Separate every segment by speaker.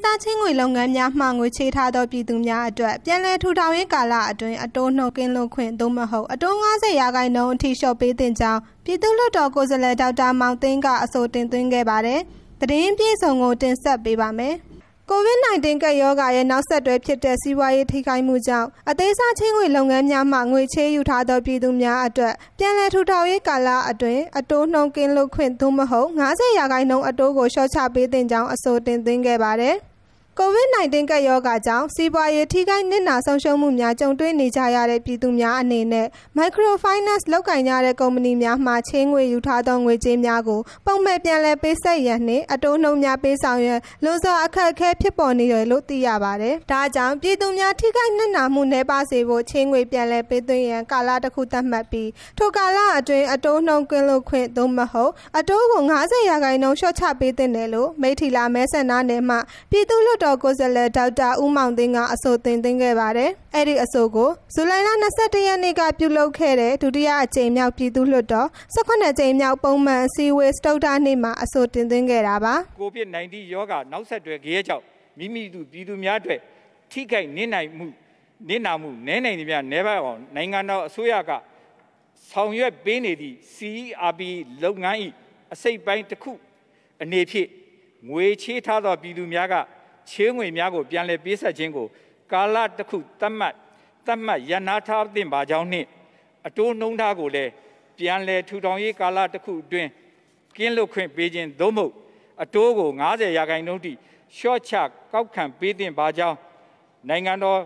Speaker 1: လေးစားချင်းငွေလုပ်ငန်းများမှငွေချေထားသောပြည်သူများအတွက်ပြန်လည်ထူထောင်ရေးကာလအတွင်းအတိုးနှုန်းကင်းလွတ်ခွင့်သို့မဟုတ်အတိုး90ရာခိုင်နှုန်းအထိလျှော့ပေးသင့်ကြောင်းပြည်သူ့လွှတ်တော်ကိုယ်စားလှယ်ဒေါက်တာမောင်သိန်းကအဆိုတင်သွင်းခဲ့ပါတယ်။တရင်ပြေဆောင်ကိုတင်ဆက်ပေးပါမယ်။ကိုဗစ် -19 ကပ်ရောဂါရဲ့နောက်ဆက်တွဲဖြစ်တဲ့စီးပွားရေးထိခိုက်မှုကြောင့်အသေးစားချင်းငွေလုပ်ငန်းများမှငွေချေးယူထားသောပြည်သူများအတွက်ပြန်လည်ထူထောင်ရေးကာလအတွင်းအတိုးနှုန်းကင်းလွတ်ခွင့်သို့မဟုတ်90ရာခိုင်နှုန်းအတိုးကိုလျှော့ချပေးသင့်ကြောင်းအဆိုတင်သွင်းခဲ့ပါတယ်။ COVID-19 ကပ်ရောဂါကြောင့်စီးပွားရေးထိခိုက်နစ်နာဆုံးရှုံးမှုများကြုံတွေ့နေကြရတဲ့ပြည်သူများအနေနဲ့ Microfinance လောက်ကင်ရတဲ့ကုမ္ပဏီများမှချင်းငွေယူထားသောငွေကြေးများကိုပုံမဲ့ပြန်လည်ပေးဆက်ရန်နှင့်အတိုးနှုန်းများပေးဆောင်ရန်လွန်စွာအခက်အခဲဖြစ်ပေါ်နေတယ်လို့သိရပါတယ်။ဒါကြောင့်ပြည်သူများထိခိုက်နစ်နာမှုနည်းပါးစေဖို့ချင်းငွေပြန်လည်ပေးသွင်းရန်ကာလတစ်ခုသတ်မှတ်ပြီးထိုကာလအတွင်းအတိုးနှုန်းကင်းလွတ်ခွင့်သို့မဟုတ်အတိုးကို90ရာခိုင်နှုန်းလျှော့ချပေးသင့်တယ်လို့မိထီလာမဲဆန္ဒနယ်မှပြည်သူ့လွှတ်တော်တော်ကိုယ်စားလှယ်ဒေါက်တာဦးမောင်သိန်းကအဆိုတင်သွင်းခဲ့ပါတယ်။အဲ့ဒီအဆိုကိုဇူလိုင်လ22ရက်နေ့ကပြုလုပ်ခဲ့တဲ့ဒုတိယအကြိမ်မြောက်ပြည်သူ့လွှတ်တော်18ကြိမ်မြောက်ပုံမှန်အစည်းအဝေးစတုတ္ထနေ့မှာအဆိုတင်သွင်းခဲ့တာပါ
Speaker 2: ။ COVID-19 ရောဂါနောက်ဆက်တွဲကြေးကြောင့်မိမိတို့ပြည်သူများအတွက်ထိခိုက်နစ်နိုင်မှုနစ်နာမှုနည်းနိုင်သည်များနည်းပါးအောင်နိုင်ငံတော်အစိုးရကဆောင်ရွက်ပေးနေသည့် CERP လုပ်ငန်း၏အစိတ်ပိုင်းတစ်ခုအနေဖြင့်ငွေချေးထားသောပြည်သူများကချေးငွေများကိုပြန်လည်ပေးဆက်ခြင်းကိုကာလတစ်ခုသတ်မှတ်သတ်မှတ်ရန်နာထားသင့်ပါကြောင်းနှင့်အတိုးနှုံးထားကိုလည်းပြန်လည်ထူထောင်ရေးကာလတစ်ခုအတွင်းကင်းလွတ်ခွင့်ပေးခြင်းသို့မဟုတ်အတိုးကို90ရာခိုင်နှုန်းထိရှော့ချကောက်ခံပေးသင့်ပါကြောင်းနိုင်ငံတော်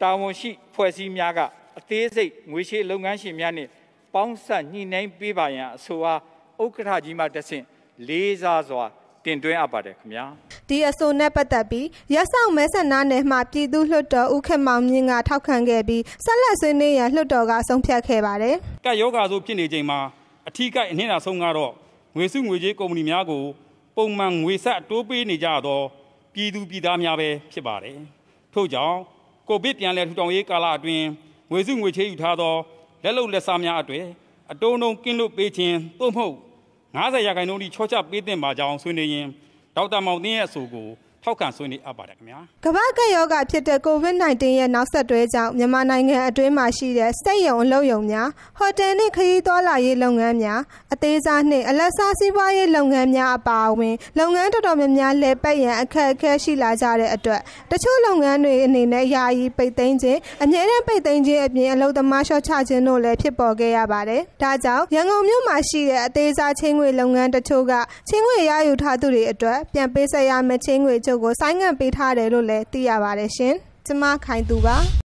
Speaker 2: တာဝန်ရှိ ဖွဲ့စည်းများကအသေးစိတ်ငွေရှေ့လုပ်ငန်းရှင်များနှင့်ပေါင်းစပ်ညှိနှိုင်းပေးပါရန်အဆိုအားဥက္ကဋ္ဌကြီးမှတဆင့်လေးစားစွာတင်သွင်းအပ်ပါတယ်ခင်ဗျာ
Speaker 1: ဒီအဆိုနဲ့ပတ်သက်ပြီးရက်ဆောင်မဲဆန္ဒနယ်မှပြည်သူ့လွှတ်တော်ဥက္ကမောင်မြင့်ကထောက်ခံခဲ့ပြီးဆက်လက်ဆွေးနွေးရန်လွှတ်တော်ကဆုံးဖြတ်ခဲ့ပါတယ်
Speaker 3: ကတ်ယောဂါဆိုဖြစ်နေချိန်မှာအထီးကိုက်အနှင်းသာဆုံးကတော့ငွေစုငွေကြေးကုမ္ပဏီများကိုပုံမှန်ငွေဆက်အတိုးပေးနေကြသောပြည်သူပြည်သားများပဲဖြစ်ပါတယ်ထို့ကြောင့်ကိုဗစ်ပြန်လည်ထူထောင်ရေးကာလအတွင်းငွေစုငွေချေးယူထားသောလက်လုံလက်စားများအတွေ့အတုံးတုံးကင်းလွတ်ပေးခြင်းသို့မဟုတ်90ရာခိုင်နှုန်းထိချောချပေးသင့်ပါကြောင်းဆွေးနွေးရင်းဒေါက်တာမောင်သင်းရဲ့အဆိုကိုထောက်ခံဆွေးနွေးအပ်ပါတယ်ခင်ဗျာ
Speaker 1: ကမ္ဘာကရောဂါဖြစ်တဲ့ COVID-19 ရဲ့နောက်ဆက်တွဲကြောင့်မြန်မာနိုင်ငံအတွင်းမှာရှိတဲ့စက်ရုံအလုပ်ရုံများဟိုတယ်နှင့်ခရီးသွားလာရေးလုပ်ငန်းများအသေးစားနှင့်အလက်စားစီးပွားရေးလုပ်ငန်းများအပါအဝင်လုပ်ငန်းတော်တော်များများလည်ပတ်ရန်အခက်အခဲရှိလာကြတဲ့အတွက်တချို့လုပ်ငန်းတွေအနေနဲ့ယာယီပိတ်သိမ်းခြင်းအငြင်းနဲ့ပိတ်သိမ်းခြင်းအပြင်အလုပ်သမားလျှော့ချခြင်းတို့လည်းဖြစ်ပေါ်ခဲ့ရပါတယ်ဒါကြောင့်ရန်ကုန်မြို့မှာရှိတဲ့အသေးစားချင်းငွေလုပ်ငန်းတချို့ကချင်းငွေရယူထားသူတွေအတွက်ပြန်ပေးဆက်ရမယ့်ချင်းငွေချုပ်ကိုဆိုင်းငံ့ပေးထားတယ်လို့လည်းသိရပါတယ်ရှင်။ကျမခိုင်သူပါ။